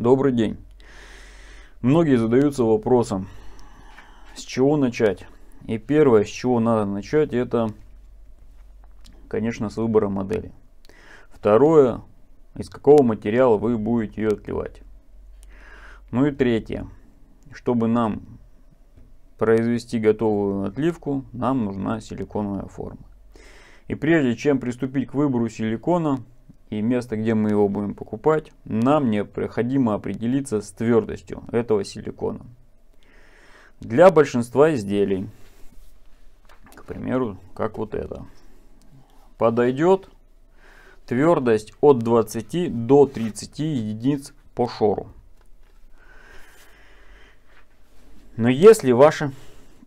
Добрый день. Многие задаются вопросом, с чего начать. И первое, с чего надо начать, это, конечно, с выбора модели. Второе, из какого материала вы будете ее отливать. Ну и третье, чтобы нам произвести готовую отливку, нам нужна силиконовая форма. И прежде чем приступить к выбору силикона, и место, где мы его будем покупать, нам необходимо определиться с твердостью этого силикона. Для большинства изделий, к примеру, как вот это, подойдет твердость от 20 до 30 единиц по шору. Но если ваши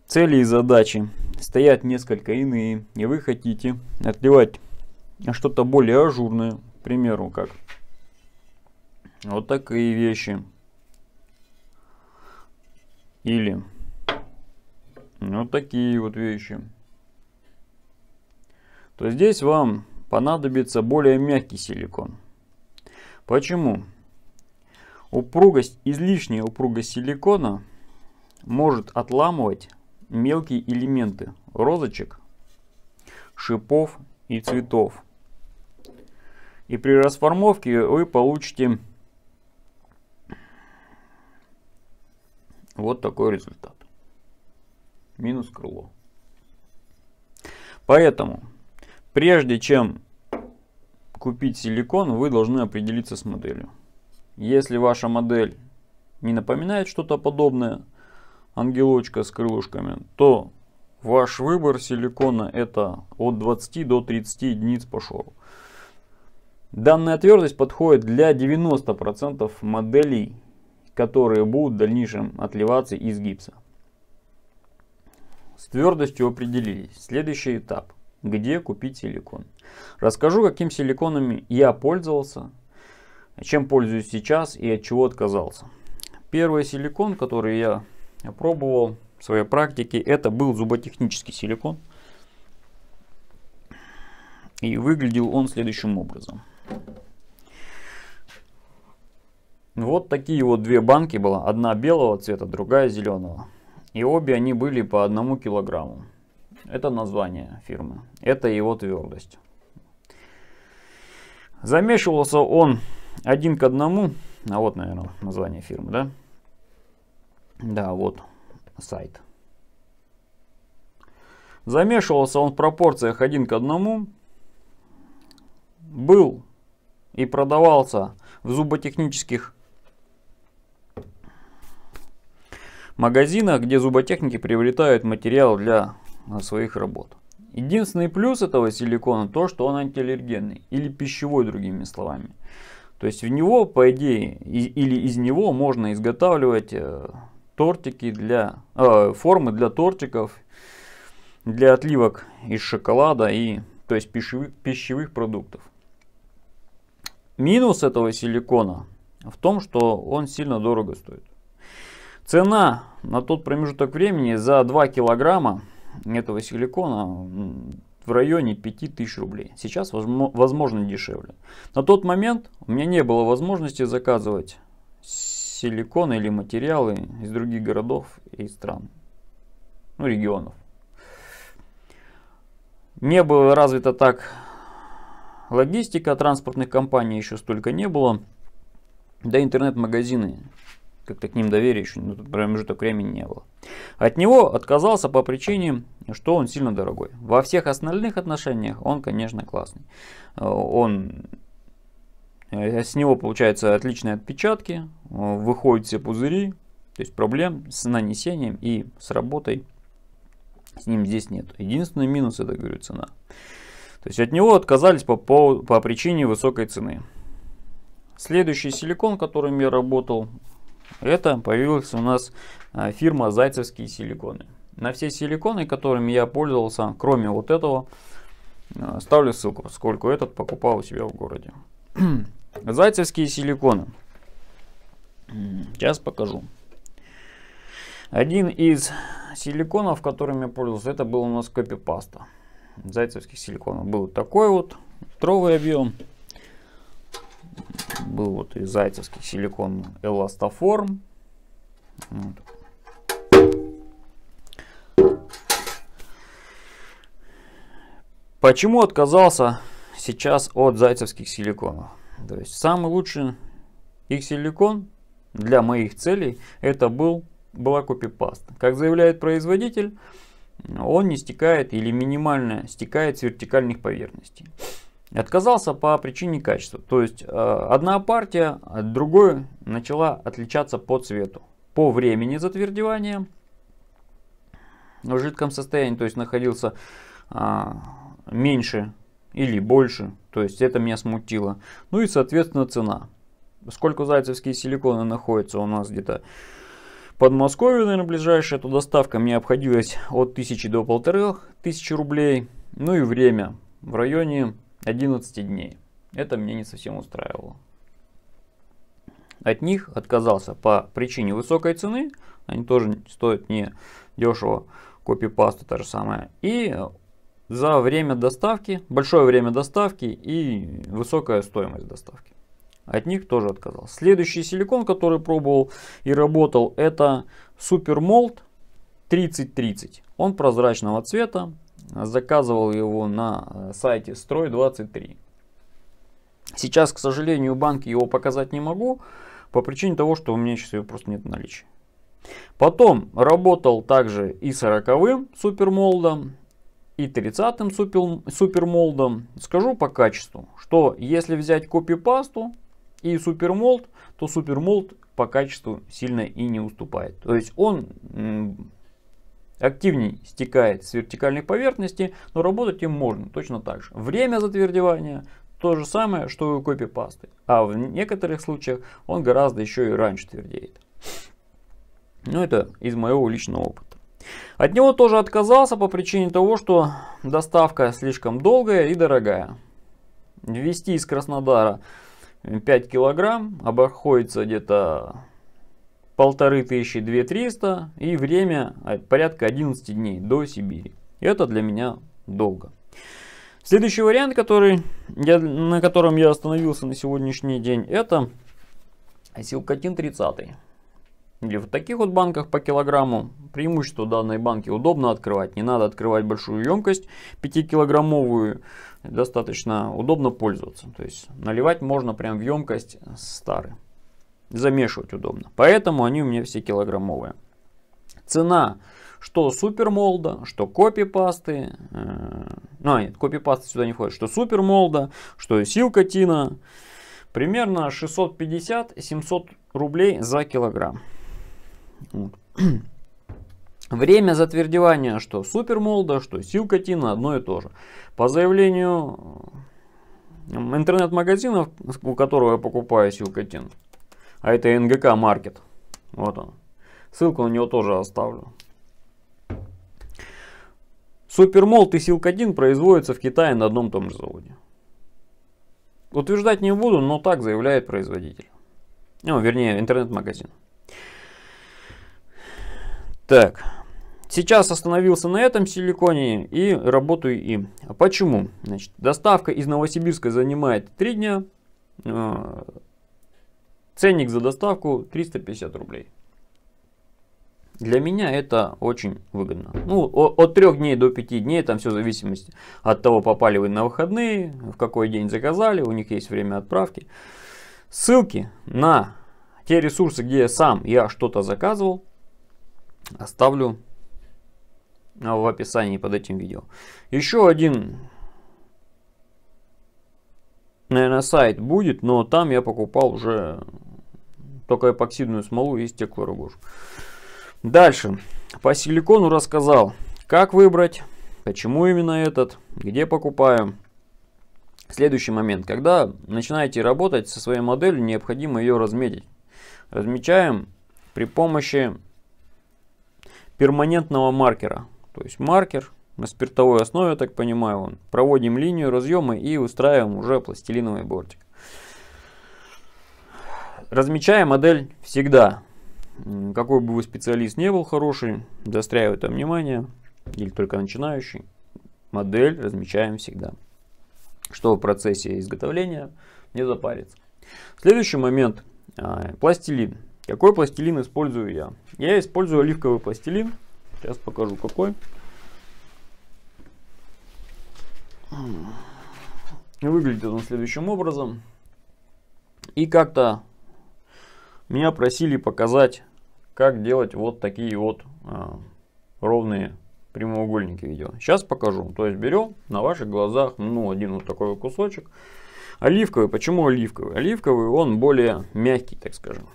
цели и задачи стоят несколько иные, и вы хотите отливать что-то более ажурное, примеру, как вот такие вещи. Или вот такие вот вещи. То здесь вам понадобится более мягкий силикон. Почему? Упругость, излишняя упругость силикона может отламывать мелкие элементы розочек, шипов и цветов. И при расформовке вы получите вот такой результат. Минус крыло. Поэтому, прежде чем купить силикон, вы должны определиться с моделью. Если ваша модель не напоминает что-то подобное, ангелочка с крылышками, то ваш выбор силикона это от 20 до 30 единиц по шору. Данная твердость подходит для 90% моделей, которые будут в дальнейшем отливаться из гипса. С твердостью определились. Следующий этап. Где купить силикон? Расскажу, каким силиконами я пользовался, чем пользуюсь сейчас и от чего отказался. Первый силикон, который я пробовал в своей практике, это был зуботехнический силикон. И выглядел он следующим образом. Вот такие вот две банки было. Одна белого цвета, другая зеленого. И обе они были по одному килограмму. Это название фирмы. Это его твердость. Замешивался он один к одному. А вот, наверное, название фирмы, да? Да, вот сайт. Замешивался он в пропорциях один к одному. Был и продавался в зуботехнических магазинах, где зуботехники приобретают материал для своих работ. Единственный плюс этого силикона то, что он антиаллергенный или пищевой, другими словами. То есть в него, по идее, или из него можно изготавливать э, тортики для э, формы для тортиков, для отливок из шоколада и то есть пищевых, пищевых продуктов. Минус этого силикона в том, что он сильно дорого стоит. Цена на тот промежуток времени за 2 килограмма этого силикона в районе 5000 рублей. Сейчас возможно дешевле. На тот момент у меня не было возможности заказывать силикон или материалы из других городов и стран, ну регионов. Не было развито так логистика транспортных компаний еще столько не было. Да интернет-магазины, как-то к ним доверия еще на ну, тот промежуток времени не было. От него отказался по причине, что он сильно дорогой. Во всех остальных отношениях он, конечно, классный. Э, он э, с него получаются отличные отпечатки, э, выходят все пузыри, то есть проблем с нанесением и с работой с ним здесь нет. Единственный минус это, говорю, цена. То есть от него отказались по, по, по причине высокой цены. Следующий силикон, которым я работал, это появилась у нас а, фирма «Зайцевские силиконы». На все силиконы, которыми я пользовался, кроме вот этого, а, ставлю ссылку, сколько этот покупал у себя в городе. Зайцевские силиконы. Сейчас покажу. Один из силиконов, которыми я пользовался, это был у нас копипаста зайцевских силиконов. Был такой вот метровый объем. Был вот и зайцевский силикон эластоформ. Вот. Почему отказался сейчас от зайцевских силиконов? То есть самый лучший их силикон для моих целей это был, была копипаста. Как заявляет производитель, он не стекает или минимально стекает с вертикальных поверхностей. Отказался по причине качества. То есть э, одна партия от другой начала отличаться по цвету, по времени затвердевания в жидком состоянии, то есть находился э, меньше или больше. То есть это меня смутило. Ну и соответственно цена. Сколько зайцевские силиконы находятся у нас где-то Подмосковье, наверное, ближайшая то доставка мне обходилась от 1000 до 1500 рублей. Ну и время в районе 11 дней. Это меня не совсем устраивало. От них отказался по причине высокой цены. Они тоже стоят не дешево. Копипаста та же самая. И за время доставки, большое время доставки и высокая стоимость доставки. От них тоже отказался. Следующий силикон, который пробовал и работал, это Супермолд 3030. Он прозрачного цвета. Заказывал его на э, сайте Строй 23. Сейчас, к сожалению, банк его показать не могу. По причине того, что у меня сейчас его просто нет в наличии. Потом работал также и 40-м супермолдом, и 30-м супермолдом. Скажу по качеству, что если взять копипасту, и супермолд, то супермолд по качеству сильно и не уступает. То есть он активнее стекает с вертикальной поверхности, но работать им можно точно так же. Время затвердевания то же самое, что и у копипасты. А в некоторых случаях он гораздо еще и раньше твердеет. Но это из моего личного опыта. От него тоже отказался по причине того, что доставка слишком долгая и дорогая. Ввести из Краснодара 5 килограмм, обходится где-то полторы тысячи, две триста и время а, порядка 11 дней до Сибири. Это для меня долго. Следующий вариант, который я, на котором я остановился на сегодняшний день, это силкотин 30 или в таких вот банках по килограмму. Преимущество данной банки удобно открывать, не надо открывать большую емкость 5-килограммовую, достаточно удобно пользоваться. То есть наливать можно прям в емкость старый, замешивать удобно. Поэтому они у меня все килограммовые. Цена что супермолда, что копипасты, э, ну нет, копипасты сюда не входят, что супермолда, что силкотина, примерно 650-700 рублей за килограмм. Время затвердевания, что супермолда, что силкотина, одно и то же. По заявлению интернет-магазинов, у которого я покупаю силкотин, а это НГК Маркет, вот он. Ссылку на него тоже оставлю. Супермолд и силкотин производятся в Китае на одном том же заводе. Утверждать не буду, но так заявляет производитель. Ну, вернее, интернет-магазин. Так, сейчас остановился на этом силиконе и работаю им. А почему? Значит, доставка из Новосибирска занимает 3 дня. А, ценник за доставку 350 рублей. Для меня это очень выгодно. Ну, от 3 дней до 5 дней, там все в зависимости от того, попали вы на выходные, в какой день заказали, у них есть время отправки. Ссылки на те ресурсы, где сам я что-то заказывал, оставлю в описании под этим видео. Еще один, наверное, сайт будет, но там я покупал уже только эпоксидную смолу и стеклорогожу. Дальше. По силикону рассказал, как выбрать, почему именно этот, где покупаю. Следующий момент. Когда начинаете работать со своей моделью, необходимо ее разметить. Размечаем при помощи перманентного маркера. То есть маркер на спиртовой основе, так понимаю, он. Проводим линию разъема и устраиваем уже пластилиновый бортик. Размечая модель всегда. Какой бы вы специалист не был хороший, застряивает там внимание, или только начинающий, модель размечаем всегда. Что в процессе изготовления не запарится. Следующий момент. А, пластилин. Какой пластилин использую я? Я использую оливковый пластилин. Сейчас покажу какой. Выглядит он следующим образом. И как-то меня просили показать, как делать вот такие вот а, ровные прямоугольники видео. Сейчас покажу. То есть берем на ваших глазах, ну, один вот такой кусочек. Оливковый. Почему оливковый? Оливковый, он более мягкий, так скажем.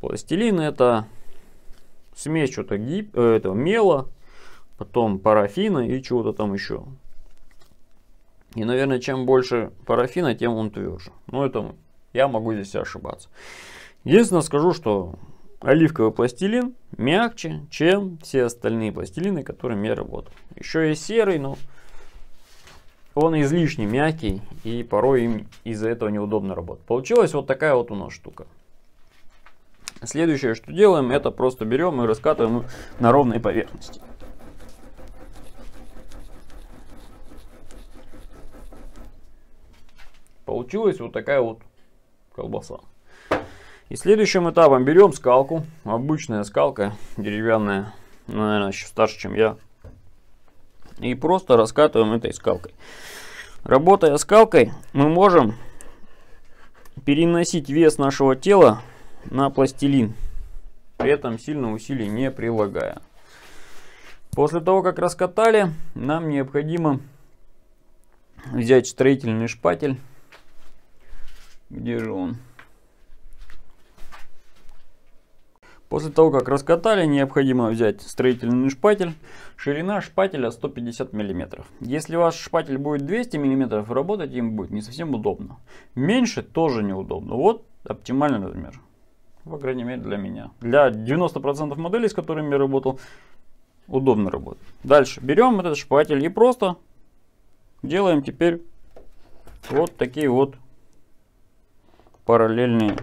Пластилин это смесь что-то гиб... Э, этого мела, потом парафина и чего-то там еще. И, наверное, чем больше парафина, тем он тверже. Но ну, это я могу здесь ошибаться. Единственное скажу, что оливковый пластилин мягче, чем все остальные пластилины, которыми я работал. Еще есть серый, но он излишне мягкий и порой им из-за этого неудобно работать. Получилась вот такая вот у нас штука. Следующее, что делаем, это просто берем и раскатываем на ровной поверхности. Получилась вот такая вот колбаса. И следующим этапом берем скалку, обычная скалка, деревянная, ну, наверное, еще старше, чем я. И просто раскатываем этой скалкой. Работая скалкой, мы можем переносить вес нашего тела на пластилин, при этом сильно усилий не прилагая. После того, как раскатали, нам необходимо взять строительный шпатель. Где же он? После того, как раскатали, необходимо взять строительный шпатель. Ширина шпателя 150 мм. Если ваш шпатель будет 200 мм, работать им будет не совсем удобно. Меньше тоже неудобно. Вот оптимальный размер по крайней мере для меня. Для 90% моделей, с которыми я работал, удобно работать. Дальше берем этот шпатель и просто делаем теперь вот такие вот параллельные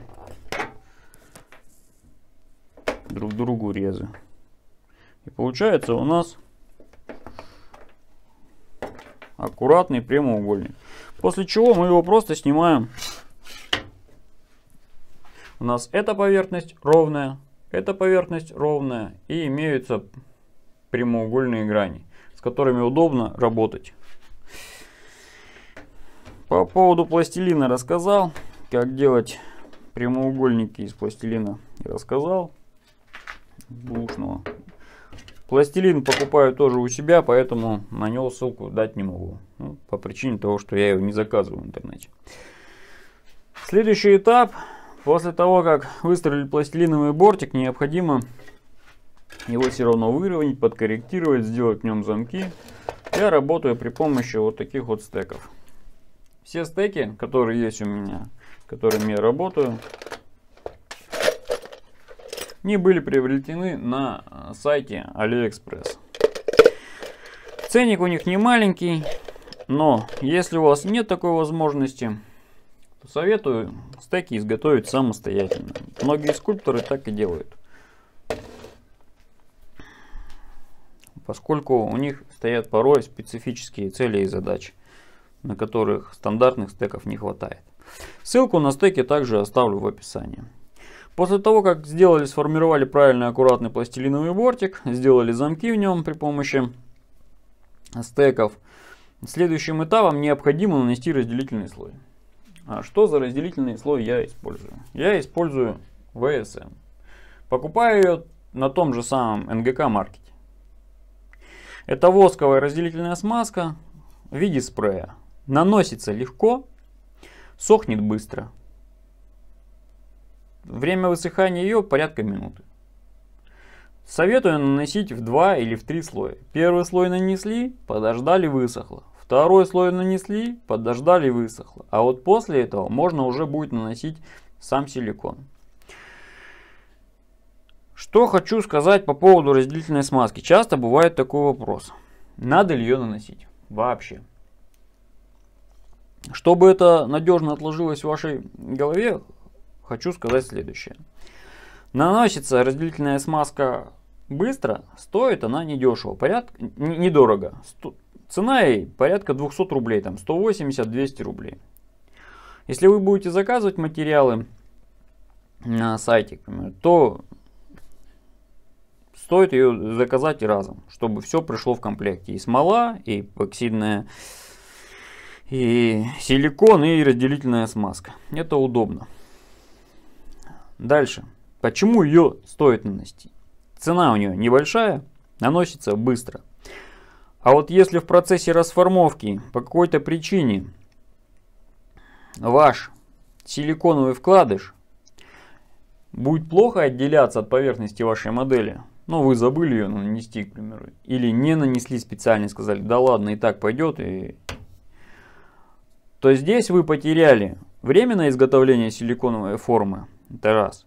друг другу резы. И получается у нас аккуратный прямоугольник. После чего мы его просто снимаем у нас эта поверхность ровная, эта поверхность ровная и имеются прямоугольные грани, с которыми удобно работать. По поводу пластилина рассказал, как делать прямоугольники из пластилина рассказал. Бушного. Пластилин покупаю тоже у себя, поэтому на него ссылку дать не могу. Ну, по причине того, что я его не заказываю в интернете. Следующий этап После того, как выстроили пластилиновый бортик, необходимо его все равно выровнять, подкорректировать, сделать в нем замки. Я работаю при помощи вот таких вот стеков. Все стеки, которые есть у меня, которыми я работаю, не были приобретены на э, сайте AliExpress. Ценник у них не маленький, но если у вас нет такой возможности, Советую стеки изготовить самостоятельно. Многие скульпторы так и делают. Поскольку у них стоят порой специфические цели и задачи, на которых стандартных стеков не хватает. Ссылку на стеки также оставлю в описании. После того, как сделали, сформировали правильный аккуратный пластилиновый бортик, сделали замки в нем при помощи стеков, следующим этапом необходимо нанести разделительный слой. А что за разделительный слой я использую? Я использую VSM. Покупаю ее на том же самом НГК маркете. Это восковая разделительная смазка в виде спрея. Наносится легко, сохнет быстро. Время высыхания ее порядка минуты. Советую наносить в два или в три слоя. Первый слой нанесли, подождали, высохло. Второй слой нанесли, подождали высохло. А вот после этого можно уже будет наносить сам силикон. Что хочу сказать по поводу разделительной смазки. Часто бывает такой вопрос. Надо ли ее наносить вообще? Чтобы это надежно отложилось в вашей голове, хочу сказать следующее. Наносится разделительная смазка быстро, стоит она недешево, порядка, недорого. Цена ей порядка 200 рублей, там 180-200 рублей. Если вы будете заказывать материалы на сайте, то стоит ее заказать разом, чтобы все пришло в комплекте. И смола, и эпоксидная, и силикон, и разделительная смазка. Это удобно. Дальше. Почему ее стоит нанести? Цена у нее небольшая, наносится быстро. А вот если в процессе расформовки по какой-то причине ваш силиконовый вкладыш будет плохо отделяться от поверхности вашей модели, но ну, вы забыли ее нанести, к примеру, или не нанесли специально, сказали, да ладно, и так пойдет, и... то здесь вы потеряли время на изготовление силиконовой формы, это раз,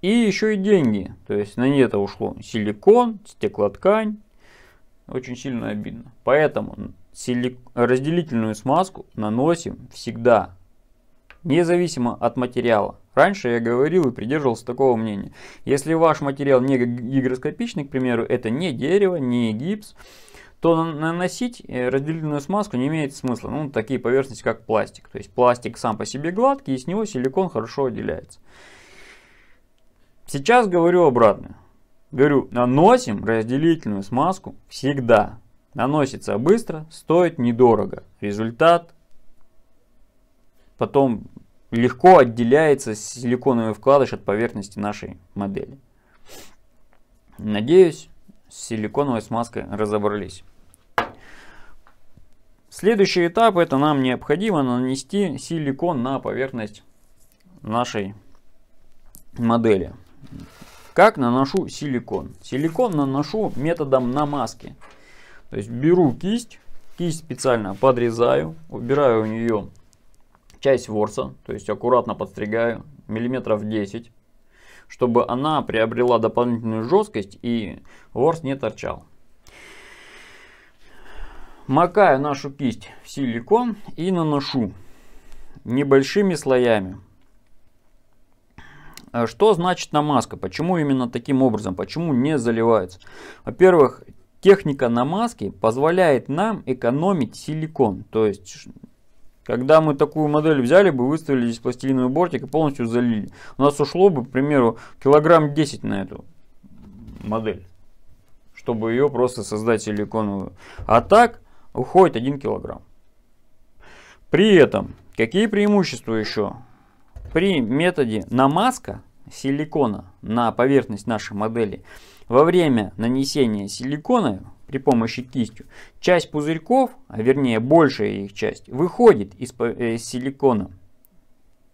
и еще и деньги, то есть на это ушло силикон, стеклоткань, очень сильно обидно. Поэтому силик разделительную смазку наносим всегда, независимо от материала. Раньше я говорил и придерживался такого мнения. Если ваш материал не гигроскопичный, к примеру, это не дерево, не гипс, то наносить э, разделительную смазку не имеет смысла. Ну, такие поверхности, как пластик. То есть пластик сам по себе гладкий, и с него силикон хорошо отделяется. Сейчас говорю обратное. Говорю, наносим разделительную смазку всегда. Наносится быстро, стоит недорого. Результат потом легко отделяется силиконовый вкладыш от поверхности нашей модели. Надеюсь, с силиконовой смазкой разобрались. Следующий этап, это нам необходимо нанести силикон на поверхность нашей модели. Как наношу силикон? Силикон наношу методом намазки. То есть беру кисть, кисть специально подрезаю, убираю у нее часть ворса, то есть аккуратно подстригаю, миллиметров 10, чтобы она приобрела дополнительную жесткость и ворс не торчал. Макаю нашу кисть в силикон и наношу небольшими слоями. А что значит намазка? Почему именно таким образом? Почему не заливается? Во-первых, техника намазки позволяет нам экономить силикон. То есть, когда мы такую модель взяли бы, выставили здесь пластилиновый бортик и полностью залили. У нас ушло бы, к примеру, килограмм 10 на эту модель, чтобы ее просто создать силиконовую. А так уходит 1 килограмм. При этом, какие преимущества еще? при методе намазка силикона на поверхность нашей модели во время нанесения силикона при помощи кистью, часть пузырьков, а вернее большая их часть, выходит из, э, силикона,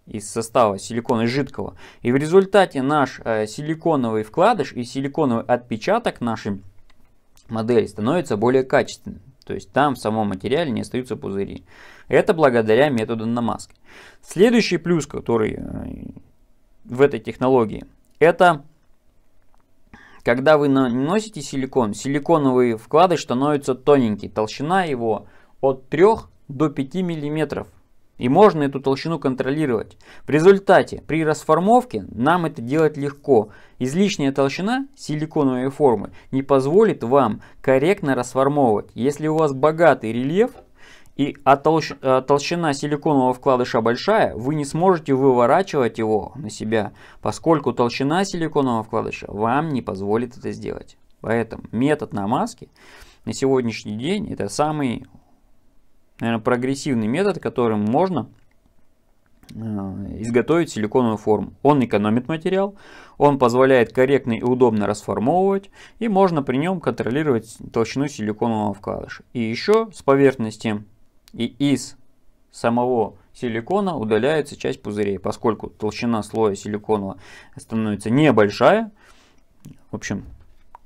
из состава силикона жидкого. И в результате наш э, силиконовый вкладыш и силиконовый отпечаток нашей модели становится более качественным. То есть там в самом материале не остаются пузыри. Это благодаря методу намазки. Следующий плюс, который э, в этой технологии, это когда вы наносите силикон, силиконовые вкладыш становятся тоненькие, Толщина его от 3 до 5 миллиметров. И можно эту толщину контролировать. В результате при расформовке нам это делать легко. Излишняя толщина силиконовой формы не позволит вам корректно расформовывать. Если у вас богатый рельеф, и а толщ... А толщина силиконового вкладыша большая, вы не сможете выворачивать его на себя, поскольку толщина силиконового вкладыша вам не позволит это сделать. Поэтому метод намазки на сегодняшний день это самый наверное, прогрессивный метод, которым можно э, изготовить силиконовую форму. Он экономит материал, он позволяет корректно и удобно расформовывать, и можно при нем контролировать толщину силиконового вкладыша. И еще с поверхности и из самого силикона удаляется часть пузырей, поскольку толщина слоя силиконового становится небольшая. В общем,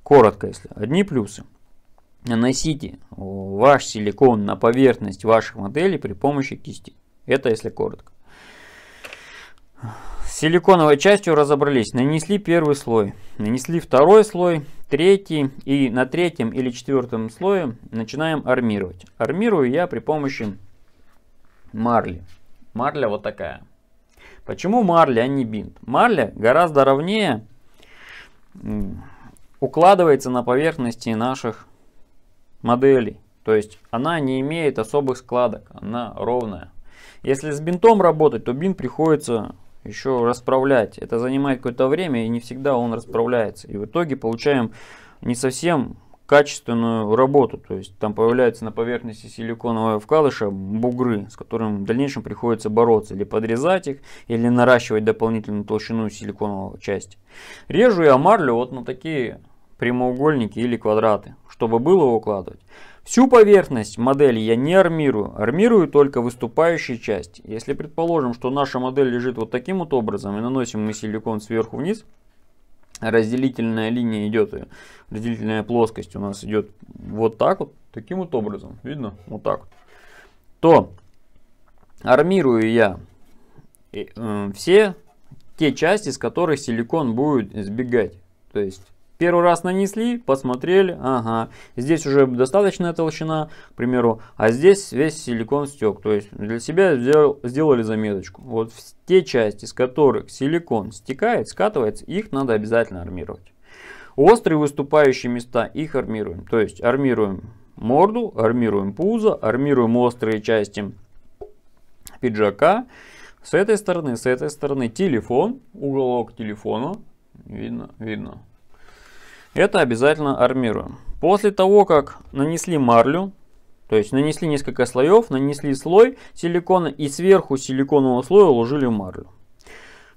коротко, если одни плюсы наносите ваш силикон на поверхность ваших моделей при помощи кисти. Это если коротко. С силиконовой частью разобрались. Нанесли первый слой, нанесли второй слой, третий. И на третьем или четвертом слое начинаем армировать. Армирую я при помощи марли. Марля вот такая. Почему марля, а не бинт? Марля гораздо ровнее укладывается на поверхности наших моделей. То есть она не имеет особых складок, она ровная. Если с бинтом работать, то бинт приходится еще расправлять. Это занимает какое-то время и не всегда он расправляется. И в итоге получаем не совсем качественную работу. То есть там появляются на поверхности силиконового вкладыша бугры, с которыми в дальнейшем приходится бороться. Или подрезать их, или наращивать дополнительную толщину силиконового части. Режу я марлю вот на такие прямоугольники или квадраты чтобы было укладывать. Всю поверхность модели я не армирую, армирую только выступающие части. Если предположим, что наша модель лежит вот таким вот образом и наносим мы силикон сверху вниз, разделительная линия идет, э, разделительная плоскость у нас идет вот так вот, таким вот образом, видно, вот так, то армирую я э, э, все те части, с которых силикон будет сбегать. То есть Первый раз нанесли, посмотрели, ага, здесь уже достаточная толщина, к примеру, а здесь весь силикон стек. То есть для себя сделал, сделали заметочку. Вот те части, с которых силикон стекает, скатывается, их надо обязательно армировать. Острые выступающие места их армируем. То есть армируем морду, армируем пузо, армируем острые части пиджака. С этой стороны, с этой стороны телефон, уголок телефона. Видно, видно. Это обязательно армируем. После того, как нанесли марлю, то есть нанесли несколько слоев, нанесли слой силикона и сверху силиконового слоя уложили марлю.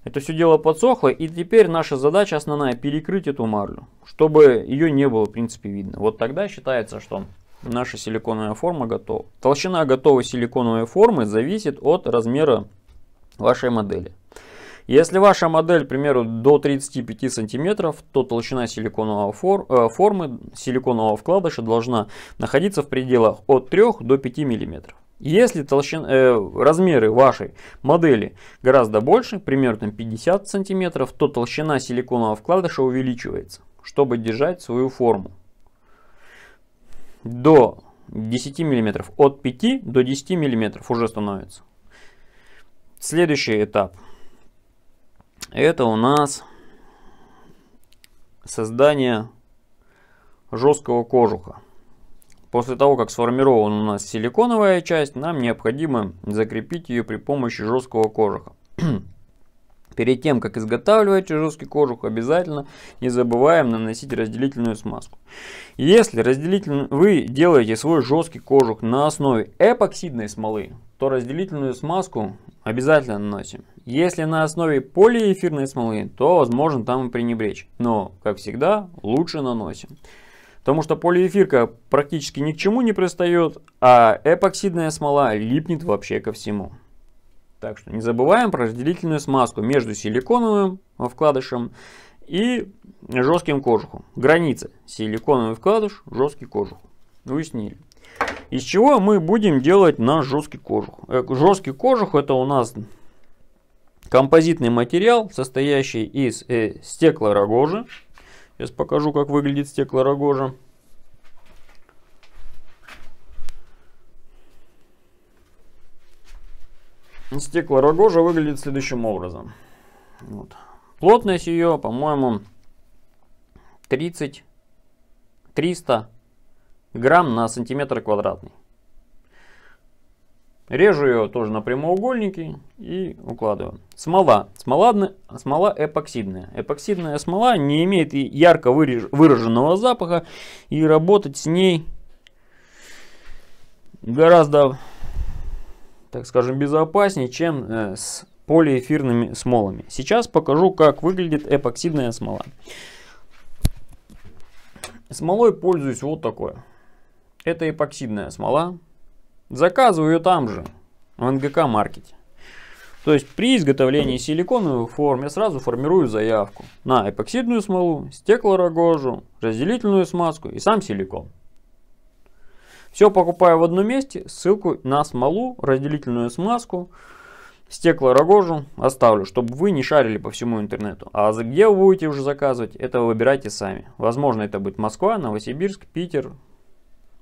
Это все дело подсохло, и теперь наша задача основная перекрыть эту марлю, чтобы ее не было в принципе видно. Вот тогда считается, что наша силиконовая форма готова. Толщина готовой силиконовой формы зависит от размера вашей модели. Если ваша модель, к примеру, до 35 сантиметров, то толщина силиконового фор, э, формы силиконового вкладыша должна находиться в пределах от 3 до 5 миллиметров. Если толщин, э, размеры вашей модели гораздо больше, примерно 50 сантиметров, то толщина силиконового вкладыша увеличивается, чтобы держать свою форму. До 10 миллиметров. от 5 до 10 миллиметров уже становится. Следующий этап – это у нас создание жесткого кожуха. После того, как сформирована у нас силиконовая часть, нам необходимо закрепить ее при помощи жесткого кожуха. Перед тем, как изготавливать жесткий кожух, обязательно не забываем наносить разделительную смазку. Если разделитель... вы делаете свой жесткий кожух на основе эпоксидной смолы, то разделительную смазку обязательно наносим. Если на основе полиэфирной смолы, то возможно там и пренебречь. Но, как всегда, лучше наносим. Потому что полиэфирка практически ни к чему не пристает, а эпоксидная смола липнет вообще ко всему. Так что не забываем про разделительную смазку между силиконовым вкладышем и жестким кожухом. Граница силиконовый вкладыш, жесткий кожух. Выяснили. Из чего мы будем делать наш жесткий кожух? Э, жесткий кожух это у нас композитный материал, состоящий из э, стеклорогожи. Сейчас покажу, как выглядит стеклорогожа. Стеклорогожа выглядит следующим образом. Вот. Плотность ее, по-моему, 30, 300 грамм на сантиметр квадратный. Режу ее тоже на прямоугольники и укладываю. Смола. Смола, смола эпоксидная. Эпоксидная смола не имеет и ярко выраженного запаха. И работать с ней гораздо, так скажем, безопаснее, чем э, с полиэфирными смолами. Сейчас покажу, как выглядит эпоксидная смола. Смолой пользуюсь вот такой. Это эпоксидная смола. Заказываю там же, в НГК маркете. То есть при изготовлении силиконовых форм я сразу формирую заявку на эпоксидную смолу, стеклорогожу, разделительную смазку и сам силикон. Все покупаю в одном месте, ссылку на смолу, разделительную смазку, стеклорогожу оставлю, чтобы вы не шарили по всему интернету. А где вы будете уже заказывать, это выбирайте сами. Возможно это будет Москва, Новосибирск, Питер,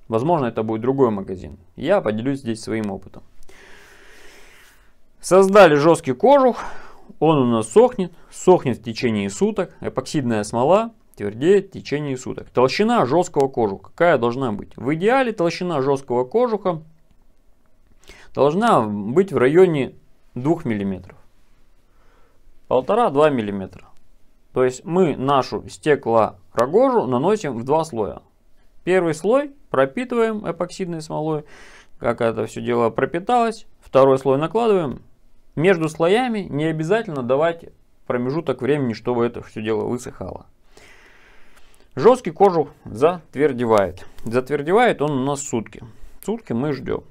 Возможно, это будет другой магазин. Я поделюсь здесь своим опытом. Создали жесткий кожух, он у нас сохнет, сохнет в течение суток, эпоксидная смола твердеет в течение суток. Толщина жесткого кожуха какая должна быть? В идеале толщина жесткого кожуха должна быть в районе 2 мм. 1,5-2 мм. То есть мы нашу стеклорогожу наносим в два слоя. Первый слой пропитываем эпоксидной смолой, как это все дело пропиталось. Второй слой накладываем. Между слоями не обязательно давать промежуток времени, чтобы это все дело высыхало. Жесткий кожух затвердевает. Затвердевает он у нас сутки. Сутки мы ждем.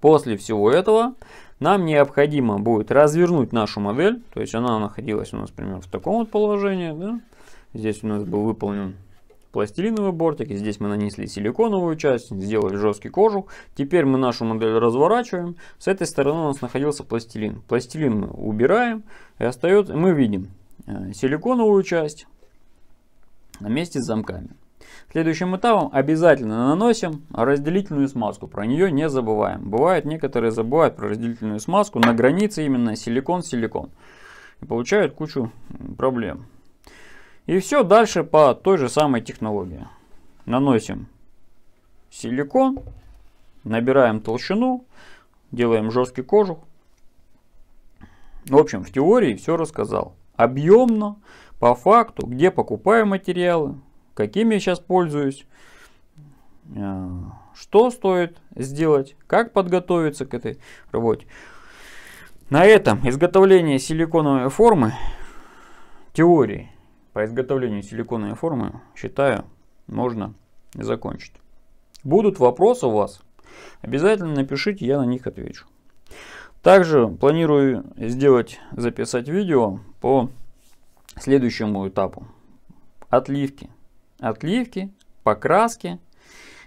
После всего этого нам необходимо будет развернуть нашу модель. То есть она находилась у нас, примерно, в таком вот положении. Да? Здесь у нас был выполнен пластилиновый бортик, здесь мы нанесли силиконовую часть, сделали жесткий кожух. Теперь мы нашу модель разворачиваем, с этой стороны у нас находился пластилин. Пластилин мы убираем, и остается, мы видим э, силиконовую часть на месте с замками. Следующим этапом обязательно наносим разделительную смазку, про нее не забываем. Бывает, некоторые забывают про разделительную смазку на границе именно силикон-силикон и получают кучу проблем. И все дальше по той же самой технологии. Наносим силикон, набираем толщину, делаем жесткий кожух. В общем, в теории все рассказал. Объемно, по факту, где покупаю материалы, какими я сейчас пользуюсь, э, что стоит сделать, как подготовиться к этой работе. На этом изготовление силиконовой формы теории по изготовлению силиконовой формы, считаю, можно закончить. Будут вопросы у вас, обязательно напишите, я на них отвечу. Также планирую сделать, записать видео по следующему этапу. Отливки. Отливки, покраски.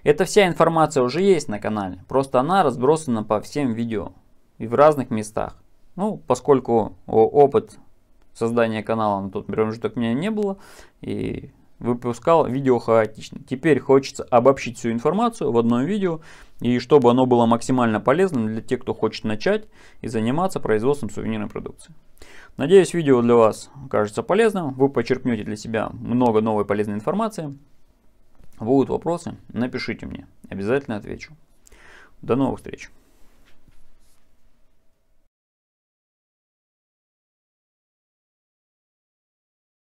Эта вся информация уже есть на канале, просто она разбросана по всем видео и в разных местах. Ну, поскольку опыт создания канала на тот промежуток у меня не было. И выпускал видео хаотично. Теперь хочется обобщить всю информацию в одном видео, и чтобы оно было максимально полезным для тех, кто хочет начать и заниматься производством сувенирной продукции. Надеюсь, видео для вас кажется полезным, вы почерпнете для себя много новой полезной информации. Будут вопросы, напишите мне, обязательно отвечу. До новых встреч!